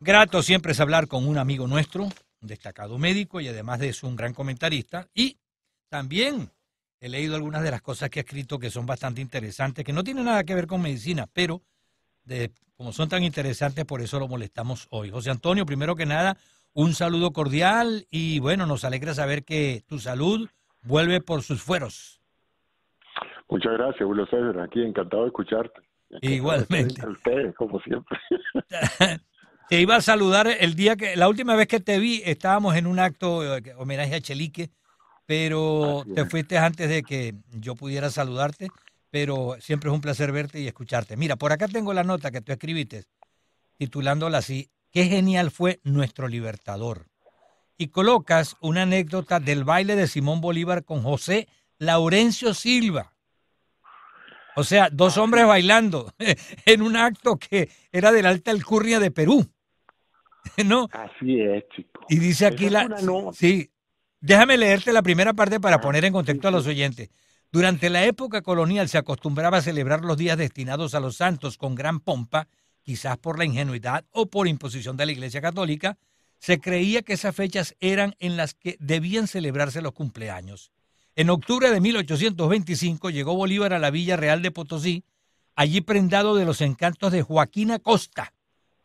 Grato siempre es hablar con un amigo nuestro, un destacado médico y además de eso un gran comentarista. Y también he leído algunas de las cosas que ha escrito que son bastante interesantes, que no tienen nada que ver con medicina, pero de, como son tan interesantes, por eso lo molestamos hoy. José Antonio, primero que nada, un saludo cordial y bueno, nos alegra saber que tu salud vuelve por sus fueros. Muchas gracias, Julio César, aquí encantado de escucharte. Igualmente. A ustedes, como siempre. Te iba a saludar el día que, la última vez que te vi, estábamos en un acto de eh, homenaje a Chelique, pero te fuiste antes de que yo pudiera saludarte, pero siempre es un placer verte y escucharte. Mira, por acá tengo la nota que tú escribiste, titulándola así, qué genial fue nuestro libertador. Y colocas una anécdota del baile de Simón Bolívar con José Laurencio Silva. O sea, dos hombres bailando en un acto que era del alta alcurnia de Perú. ¿no? Así es, chico. Y dice aquí la... Sí, déjame leerte la primera parte para ah, poner en contexto a los oyentes. Durante la época colonial se acostumbraba a celebrar los días destinados a los santos con gran pompa, quizás por la ingenuidad o por imposición de la Iglesia Católica, se creía que esas fechas eran en las que debían celebrarse los cumpleaños. En octubre de 1825 llegó Bolívar a la Villa Real de Potosí, allí prendado de los encantos de Joaquín Acosta,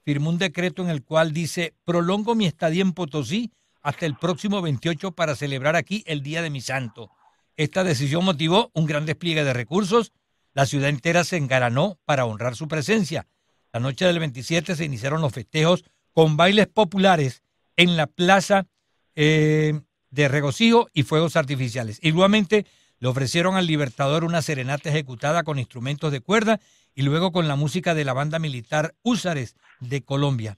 firmó un decreto en el cual dice, prolongo mi estadía en Potosí hasta el próximo 28 para celebrar aquí el Día de mi Santo. Esta decisión motivó un gran despliegue de recursos. La ciudad entera se engaranó para honrar su presencia. La noche del 27 se iniciaron los festejos con bailes populares en la plaza eh, de regocijo y fuegos artificiales. Igualmente, le ofrecieron al libertador una serenata ejecutada con instrumentos de cuerda y luego con la música de la banda militar Húsares de Colombia.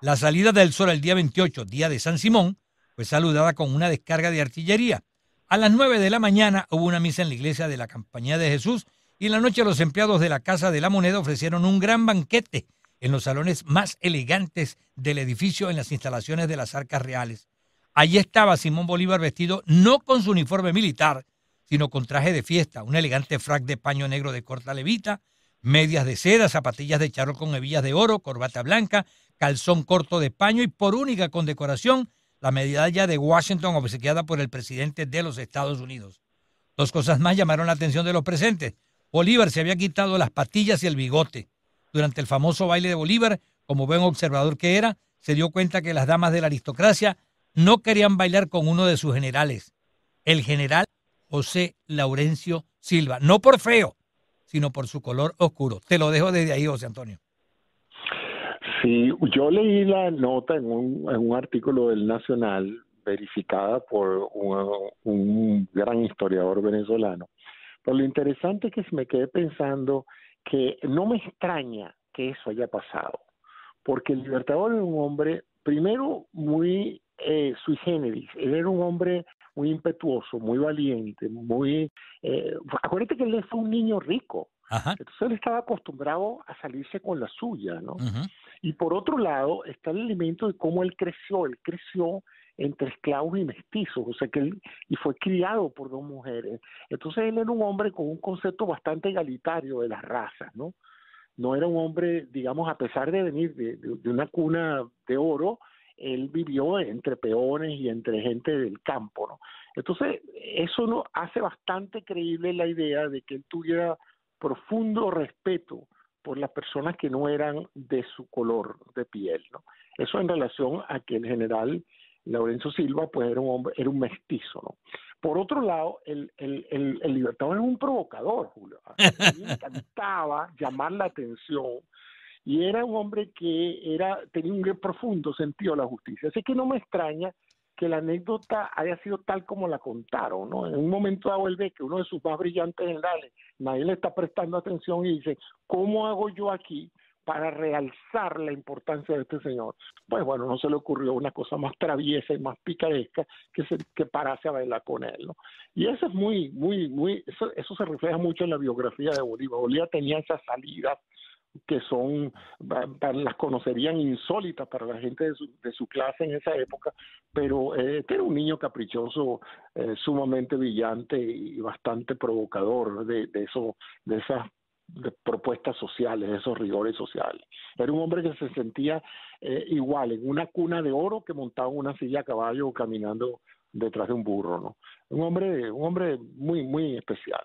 La salida del sol el día 28, día de San Simón, fue saludada con una descarga de artillería. A las 9 de la mañana hubo una misa en la iglesia de la Campaña de Jesús y en la noche los empleados de la Casa de la Moneda ofrecieron un gran banquete en los salones más elegantes del edificio en las instalaciones de las arcas reales. Allí estaba Simón Bolívar vestido no con su uniforme militar, sino con traje de fiesta, un elegante frac de paño negro de corta levita, medias de seda, zapatillas de charol con hebillas de oro, corbata blanca, calzón corto de paño y por única condecoración la medalla de Washington obsequiada por el presidente de los Estados Unidos. Dos cosas más llamaron la atención de los presentes. Bolívar se había quitado las patillas y el bigote. Durante el famoso baile de Bolívar, como buen observador que era, se dio cuenta que las damas de la aristocracia no querían bailar con uno de sus generales. El general José Laurencio Silva. No por feo, sino por su color oscuro. Te lo dejo desde ahí, José Antonio. Sí, yo leí la nota en un, artículo del Nacional verificada por un, gran historiador venezolano. Pero lo interesante es que me quedé pensando que no me extraña que eso haya pasado, porque el Libertador era un hombre, primero, muy eh, sui generis, él era un hombre muy impetuoso, muy valiente, muy... Eh, acuérdate que él fue un niño rico, entonces él estaba acostumbrado a salirse con la suya, ¿no? Y por otro lado está el elemento de cómo él creció, él creció entre esclavos y mestizos, o sea que él y fue criado por dos mujeres. Entonces él era un hombre con un concepto bastante egalitario de las razas, ¿no? No era un hombre, digamos, a pesar de venir de una cuna de oro, él vivió entre peones y entre gente del campo, ¿no? Entonces, eso no hace bastante creíble la idea de que él tuviera profundo respeto por las personas que no eran de su color de piel, ¿no? Eso en relación a que el general Lorenzo Silva, pues era un hombre, era un mestizo, ¿no? Por otro lado, el, libertador era un provocador, Julio. A encantaba llamar la atención y era un hombre que era, tenía un profundo sentido de la justicia. Así que no me extraña que la anécdota haya sido tal como la contaron, En un momento dado él ve que uno de sus más brillantes generales, nadie le está prestando atención y dice, ¿cómo hago yo aquí para realzar la importancia de este señor? Pues bueno, no se le ocurrió una cosa más traviesa y más picaresca que, se, parase a bailar con él, ¿no? Y eso es muy, muy, muy, eso, eso se refleja mucho en la biografía de Bolívar. Bolívar tenía esas salidas que son, las conocerían insólitas para la gente de su, de su clase en esa época, pero este era un niño caprichoso, eh, sumamente brillante y bastante provocador de, de, eso, de esas propuestas sociales, de esos rigores sociales. Era un hombre que se sentía eh, igual en una cuna de oro que montaba una silla a caballo caminando detrás de un burro, ¿no? Un hombre, un hombre muy, muy especial.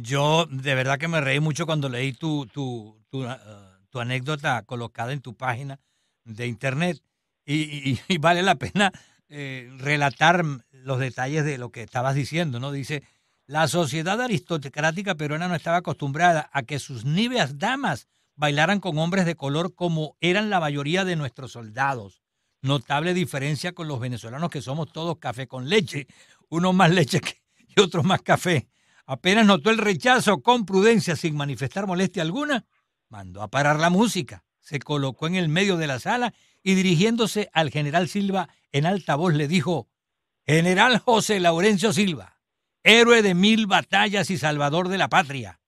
Yo de verdad que me reí mucho cuando leí tu, tu, ah, anécdota colocada en tu página de internet y, vale la pena eh, relatar los detalles de lo que estabas diciendo, ¿no? Dice, la sociedad aristocrática peruana no estaba acostumbrada a que sus niveas damas bailaran con hombres de color como eran la mayoría de nuestros soldados. Notable diferencia con los venezolanos que somos todos café con leche, unos más leche y otros más café. Apenas notó el rechazo con prudencia, sin manifestar molestia alguna, mandó a parar la música, se colocó en el medio de la sala y dirigiéndose al general Silva en alta voz le dijo, General José Laurencio Silva, héroe de mil batallas y salvador de la patria,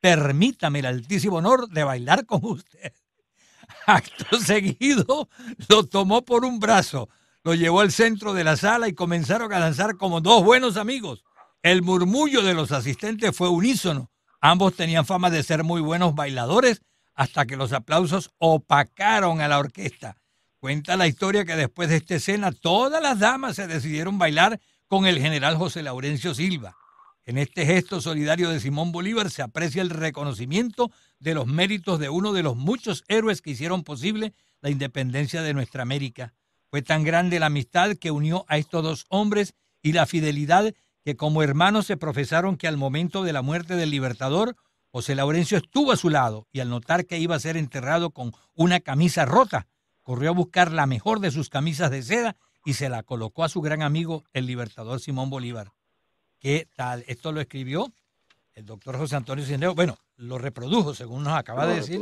permítame el altísimo honor de bailar con usted. Acto seguido lo tomó por un brazo, lo llevó al centro de la sala y comenzaron a danzar como dos buenos amigos. El murmullo de los asistentes fue unísono. Ambos tenían fama de ser muy buenos bailadores hasta que los aplausos opacaron a la orquesta. Cuenta la historia que después de esta escena todas las damas se decidieron bailar con el general José Laurencio Silva. En este gesto solidario de Simón Bolívar se aprecia el reconocimiento de los méritos de uno de los muchos héroes que hicieron posible la independencia de nuestra América. Fue tan grande la amistad que unió a estos dos hombres y la fidelidad que como hermanos se profesaron que al momento de la muerte del libertador, José Laurencio estuvo a su lado y al notar que iba a ser enterrado con una camisa rota, corrió a buscar la mejor de sus camisas de seda y se la colocó a su gran amigo, el libertador Simón Bolívar. ¿Qué tal? Esto lo escribió el doctor José Antonio Cineo. Bueno, lo reprodujo, según nos acaba de decir.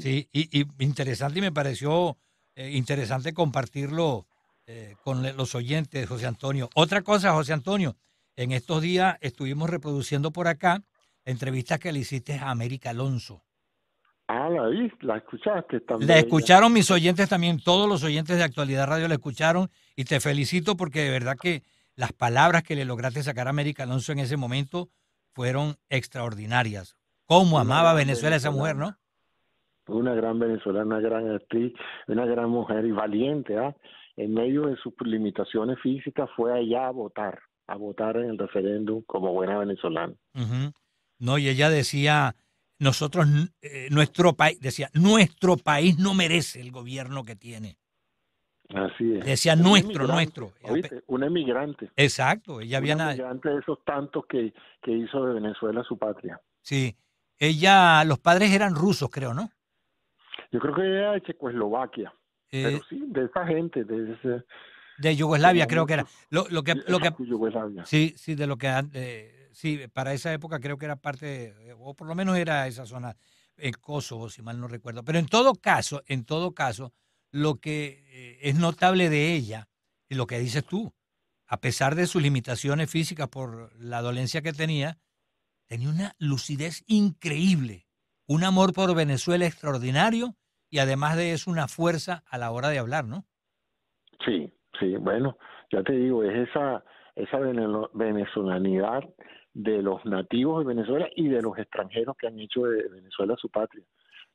Sí, y, interesante y me pareció eh, interesante compartirlo eh, con los oyentes, José Antonio. Otra cosa, José Antonio, en estos días estuvimos reproduciendo por acá entrevistas que le hiciste a América Alonso. Ah, la vi, la escuchaste también. La escucharon mis oyentes también, todos los oyentes de Actualidad Radio la escucharon y te felicito porque de verdad que las palabras que le lograste sacar a América Alonso en ese momento fueron extraordinarias. Cómo amaba Venezuela esa mujer, ¿no? Una gran venezolana, una gran actriz, una gran mujer y valiente, ¿ah? En medio de sus limitaciones físicas fue allá a votar a votar en el referéndum como buena venezolana. No, y ella decía, nosotros, eh, nuestro país, decía, nuestro país no merece el gobierno que tiene. Así es. Decía, nuestro, nuestro. Una emigrante. Exacto, ella había... Una emigrante de esos tantos que, que hizo de Venezuela su patria. Sí, ella, los padres eran rusos, creo, ¿no? Yo creo que ella de Checoslovaquia. Eh, pero sí, de esa gente, de ese, de Yugoslavia, creo que era. Lo, lo que, lo que, sí, sí, de lo que eh, sí, para esa época creo que era parte, o por lo menos era esa zona, el eh, Kosovo, si mal no recuerdo. Pero en todo caso, en todo caso, lo que eh, es notable de ella, y lo que dices tú, a pesar de sus limitaciones físicas por la dolencia que tenía, tenía una lucidez increíble, un amor por Venezuela extraordinario y además de eso una fuerza a la hora de hablar, ¿no? Sí, Sí, bueno, ya te digo, es esa, esa venezolanidad de los nativos de Venezuela y de los extranjeros que han hecho de Venezuela su patria.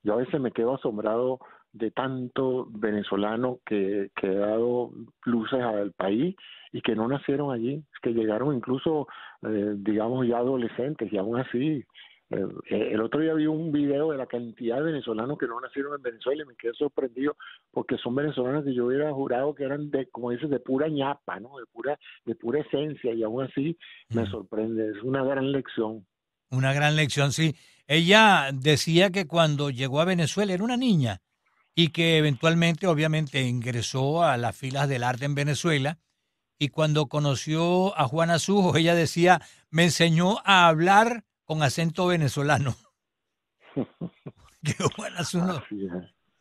Yo a veces me quedo asombrado de tanto venezolano que, que ha dado luces al país y que no nacieron allí, que llegaron incluso, eh, digamos, ya adolescentes y aún así pues, eh, el otro día vi un video de la cantidad de venezolanos que no nacieron en Venezuela y me quedé sorprendido porque son venezolanos que yo hubiera jurado que eran de, como dices, de pura ñapa, ¿no? De pura, de pura esencia y aún así me sorprende. Es una gran lección. Una gran lección, sí. Ella decía que cuando llegó a Venezuela era una niña y que eventualmente, obviamente, ingresó a las filas del arte en Venezuela y cuando conoció a Juana Sujo, ella decía, me enseñó a hablar con acento venezolano. Qué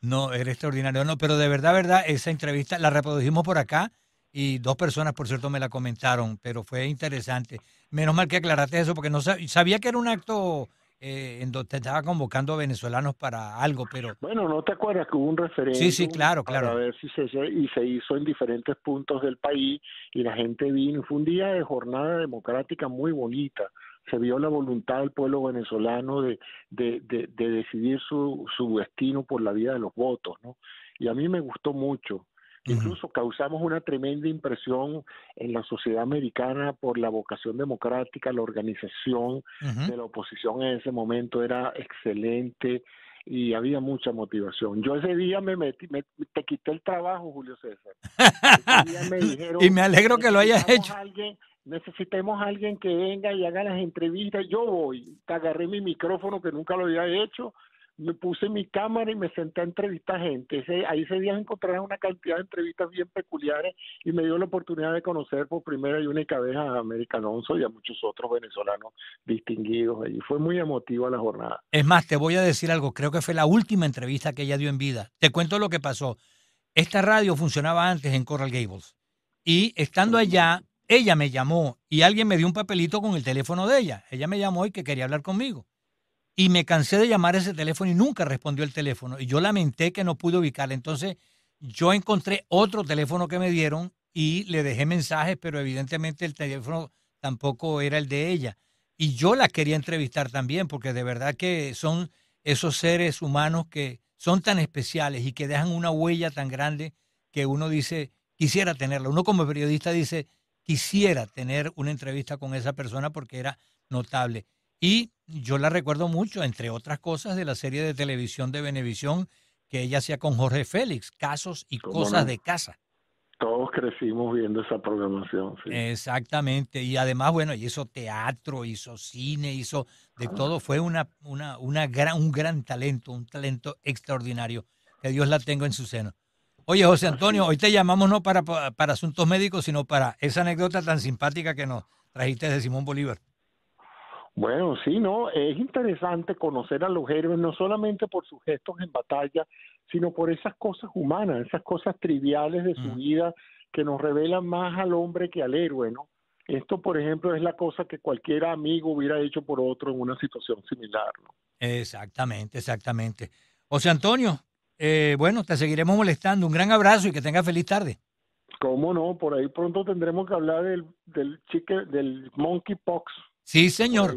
No, era extraordinario. No, pero de verdad, verdad, esa entrevista la reprodujimos por acá y dos personas, por cierto, me la comentaron, pero fue interesante. Menos mal que aclaraste eso, porque no sabía, que era un acto eh, en donde estaba convocando a venezolanos para algo, pero... Bueno, ¿no te acuerdas que hubo un referéndum? Sí, sí, claro, claro. ver si y se hizo en diferentes puntos del país y la gente vino. Fue un día de jornada democrática muy bonita se vio la voluntad del pueblo venezolano de, de, de, decidir su, su, destino por la vida de los votos, ¿no? Y a mí me gustó mucho. Incluso causamos una tremenda impresión en la sociedad americana por la vocación democrática, la organización de la oposición en ese momento era excelente y había mucha motivación. Yo ese día me metí, me, te quité el trabajo, Julio César. me dijeron, y me alegro que lo hayas hecho necesitemos a alguien que venga y haga las entrevistas. Yo voy, agarré mi micrófono que nunca lo había hecho, me puse mi cámara y me senté a entrevistar gente. Ese, ahí se día encontrar una cantidad de entrevistas bien peculiares y me dio la oportunidad de conocer por primera y única vez a América Alonso y a muchos otros venezolanos distinguidos allí. Fue muy emotiva la jornada. Es más, te voy a decir algo, creo que fue la última entrevista que ella dio en vida. Te cuento lo que pasó. Esta radio funcionaba antes en Coral Gables y estando allá ella me llamó y alguien me dio un papelito con el teléfono de ella. Ella me llamó y que quería hablar conmigo. Y me cansé de llamar ese teléfono y nunca respondió el teléfono. Y yo lamenté que no pude ubicarla. Entonces yo encontré otro teléfono que me dieron y le dejé mensajes, pero evidentemente el teléfono tampoco era el de ella. Y yo la quería entrevistar también, porque de verdad que son esos seres humanos que son tan especiales y que dejan una huella tan grande que uno dice, quisiera tenerla. Uno como periodista dice, quisiera tener una entrevista con esa persona porque era notable. Y yo la recuerdo mucho, entre otras cosas, de la serie de televisión de Venevisión que ella hacía con Jorge Félix, Casos y Cosas de Casa. Todos crecimos viendo esa programación. Exactamente, y además, bueno, hizo teatro, hizo cine, hizo de ah. todo. Fue una, una, una gran, un gran talento, un talento extraordinario. Que Dios la tenga en su seno. Oye, José Antonio, hoy te llamamos no para, asuntos médicos, sino para esa anécdota tan simpática que nos trajiste de Simón Bolívar. Bueno, sí, no, es interesante conocer a los héroes no solamente por sus gestos en batalla, sino por esas cosas humanas, esas cosas triviales de su mm. vida que nos revelan más al hombre que al héroe, ¿no? Esto, por ejemplo, es la cosa que cualquier amigo hubiera hecho por otro en una situación similar, ¿no? Exactamente, exactamente. José Antonio, eh, bueno, te seguiremos molestando. Un gran abrazo y que tengas feliz tarde. ¿Cómo no? Por ahí pronto tendremos que hablar del, del, chique, del monkeypox. Sí, señor.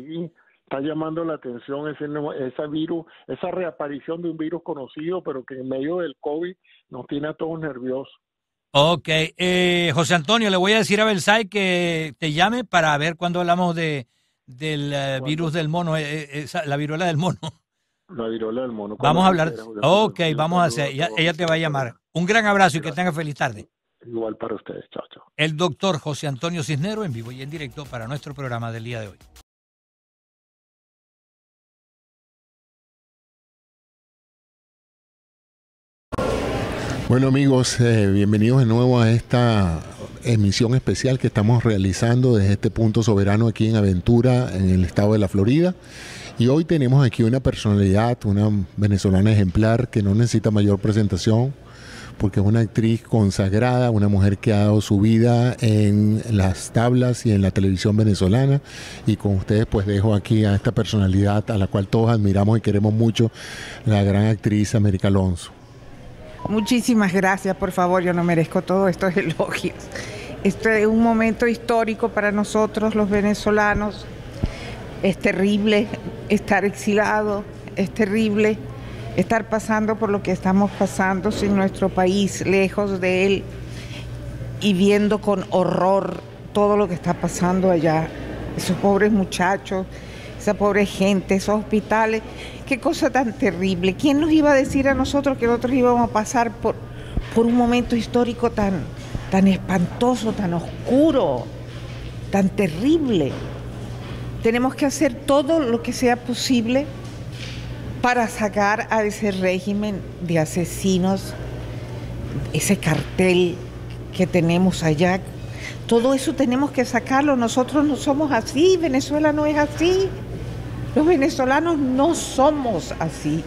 está llamando la atención ese, virus, esa reaparición de un virus conocido, pero que en medio del COVID nos tiene a todos nerviosos. Ok. Eh, José Antonio, le voy a decir a Belsay que te llame para ver cuándo hablamos de del eh, virus del mono, la viruela del mono. La del mono. Vamos a hablar. Ok, vamos a hacer. Ella, te va a llamar. Un gran abrazo y que tenga feliz tarde. Igual para ustedes. Chao, El doctor José Antonio Cisnero en vivo y en directo para nuestro programa del día de hoy. Bueno amigos, eh, bienvenidos de nuevo a esta emisión especial que estamos realizando desde este punto soberano aquí en Aventura, en el estado de la Florida. Y hoy tenemos aquí una personalidad, una venezolana ejemplar que no necesita mayor presentación porque es una actriz consagrada, una mujer que ha dado su vida en las tablas y en la televisión venezolana. Y con ustedes pues dejo aquí a esta personalidad a la cual todos admiramos y queremos mucho, la gran actriz América Alonso. Muchísimas gracias, por favor, yo no merezco todos estos elogios. Este es un momento histórico para nosotros los venezolanos. Es terrible estar exilado es terrible, estar pasando por lo que estamos pasando sin nuestro país, lejos de él y viendo con horror todo lo que está pasando allá. Esos pobres muchachos, esa pobre gente, esos hospitales, qué cosa tan terrible. ¿Quién nos iba a decir a nosotros que nosotros íbamos a pasar por, por un momento histórico tan, tan espantoso, tan oscuro, tan terrible? Tenemos que hacer todo lo que sea posible para sacar a ese régimen de asesinos, ese cartel que tenemos allá. Todo eso tenemos que sacarlo. Nosotros no somos así, Venezuela no es así. Los venezolanos no somos así.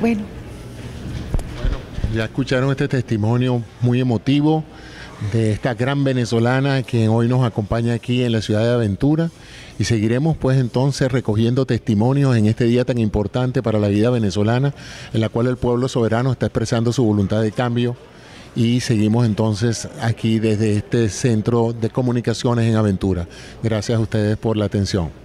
Bueno. ya escucharon este testimonio muy emotivo de esta gran venezolana que hoy nos acompaña aquí en la ciudad de Aventura y seguiremos pues entonces recogiendo testimonios en este día tan importante para la vida venezolana en la cual el pueblo soberano está expresando su voluntad de cambio y seguimos entonces aquí desde este centro de comunicaciones en Aventura. Gracias a ustedes por la atención.